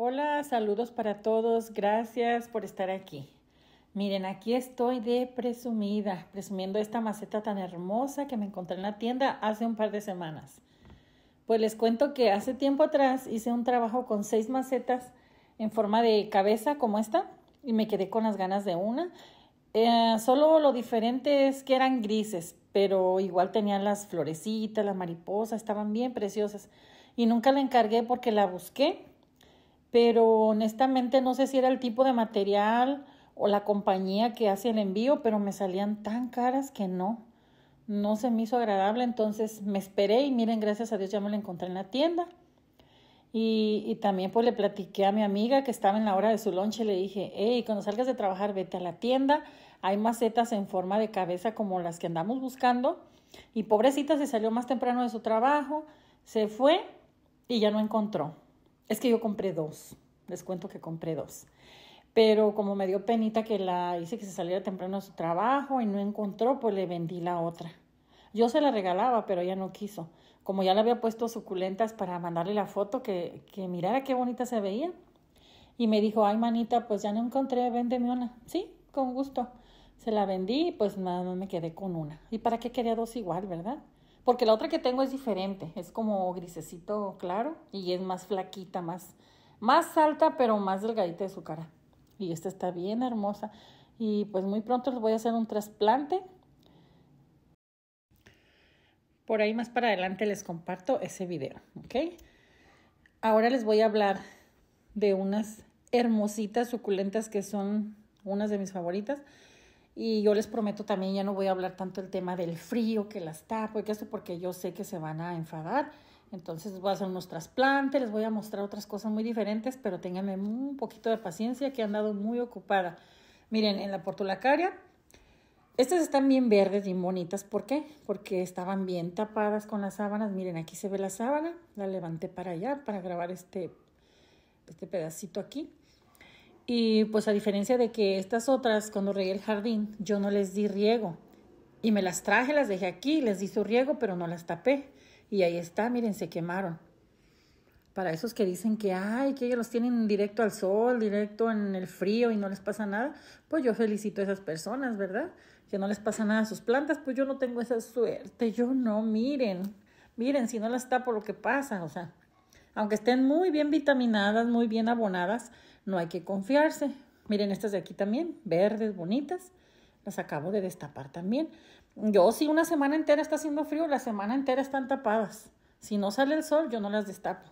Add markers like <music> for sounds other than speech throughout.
Hola, saludos para todos. Gracias por estar aquí. Miren, aquí estoy de presumida, presumiendo esta maceta tan hermosa que me encontré en la tienda hace un par de semanas. Pues les cuento que hace tiempo atrás hice un trabajo con seis macetas en forma de cabeza como esta y me quedé con las ganas de una. Eh, solo lo diferente es que eran grises, pero igual tenían las florecitas, las mariposas, estaban bien preciosas. Y nunca la encargué porque la busqué pero honestamente no sé si era el tipo de material o la compañía que hace el envío, pero me salían tan caras que no, no se me hizo agradable, entonces me esperé y miren, gracias a Dios ya me la encontré en la tienda. Y, también pues le platiqué a mi amiga que estaba en la hora de su lonche, le dije, hey, cuando salgas de trabajar vete a la tienda, hay macetas en forma de cabeza como las que andamos buscando. Y pobrecita se salió más temprano de su trabajo, se fue y ya no encontró. Es que yo compré dos, les cuento que compré dos. Pero como me dio penita que la hice que se saliera temprano a su trabajo y no encontró, pues le vendí la otra. Yo se la regalaba, pero ella no quiso. Como ya le había puesto suculentas para mandarle la foto, que, que mirara qué bonita se veía. Y me dijo, ay, manita, pues ya no encontré, véndeme una. Sí, con gusto. Se la vendí y pues nada más me quedé con una. ¿Y para qué quería dos igual, verdad? Porque la otra que tengo es diferente, es como grisecito claro y es más flaquita, más, más alta, pero más delgadita de su cara. Y esta está bien hermosa. Y pues muy pronto les voy a hacer un trasplante. Por ahí más para adelante les comparto ese video, ¿ok? Ahora les voy a hablar de unas hermositas suculentas que son unas de mis favoritas. Y yo les prometo también, ya no voy a hablar tanto el tema del frío, que las tapo y que esto, porque yo sé que se van a enfadar. Entonces voy a hacer unos trasplantes, les voy a mostrar otras cosas muy diferentes, pero ténganme un poquito de paciencia que he andado muy ocupada. Miren, en la portulacaria, estas están bien verdes, bien bonitas. ¿Por qué? Porque estaban bien tapadas con las sábanas. Miren, aquí se ve la sábana, la levanté para allá para grabar este, este pedacito aquí. Y pues a diferencia de que estas otras, cuando regué el jardín, yo no les di riego. Y me las traje, las dejé aquí, les di su riego, pero no las tapé. Y ahí está, miren, se quemaron. Para esos que dicen que, ay, que ellos los tienen directo al sol, directo en el frío y no les pasa nada, pues yo felicito a esas personas, ¿verdad? Que no les pasa nada a sus plantas, pues yo no tengo esa suerte, yo no, miren, miren, si no las tapo lo que pasa, o sea, aunque estén muy bien vitaminadas, muy bien abonadas, no hay que confiarse. Miren estas de aquí también, verdes, bonitas. Las acabo de destapar también. Yo si una semana entera está haciendo frío, la semana entera están tapadas. Si no sale el sol, yo no las destapo.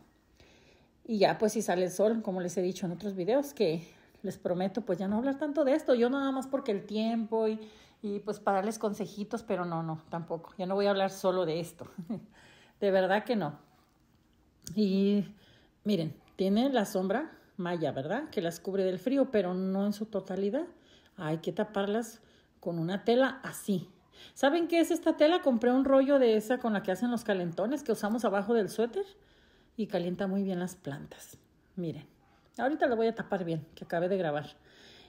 Y ya pues si sale el sol, como les he dicho en otros videos, que les prometo pues ya no hablar tanto de esto. Yo nada más porque el tiempo y, y pues para darles consejitos, pero no, no, tampoco. Ya no voy a hablar solo de esto. <laughs> de verdad que no. Y miren, tiene la sombra maya, ¿verdad? Que las cubre del frío, pero no en su totalidad. Hay que taparlas con una tela así. ¿Saben qué es esta tela? Compré un rollo de esa con la que hacen los calentones que usamos abajo del suéter y calienta muy bien las plantas. Miren, ahorita la voy a tapar bien, que acabé de grabar.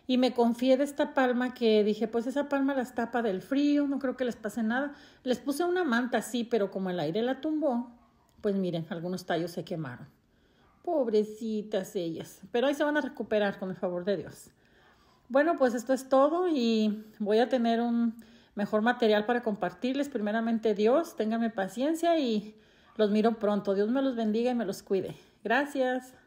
Y me confié de esta palma que dije, pues esa palma las tapa del frío, no creo que les pase nada. Les puse una manta así, pero como el aire la tumbó, pues miren, algunos tallos se quemaron. Pobrecitas ellas, pero ahí se van a recuperar con el favor de Dios. Bueno, pues esto es todo y voy a tener un mejor material para compartirles. Primeramente Dios, ténganme paciencia y los miro pronto. Dios me los bendiga y me los cuide. Gracias.